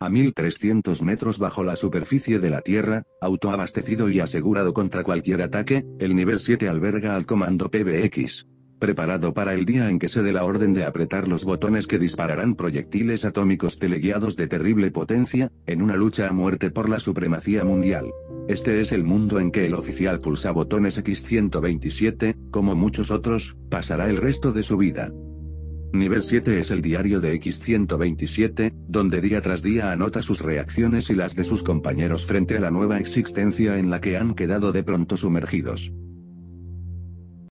A 1300 metros bajo la superficie de la Tierra, autoabastecido y asegurado contra cualquier ataque, el nivel 7 alberga al comando PBX. Preparado para el día en que se dé la orden de apretar los botones que dispararán proyectiles atómicos teleguiados de terrible potencia, en una lucha a muerte por la supremacía mundial. Este es el mundo en que el oficial pulsa botones X-127, como muchos otros, pasará el resto de su vida. Nivel 7 es el diario de X127, donde día tras día anota sus reacciones y las de sus compañeros frente a la nueva existencia en la que han quedado de pronto sumergidos.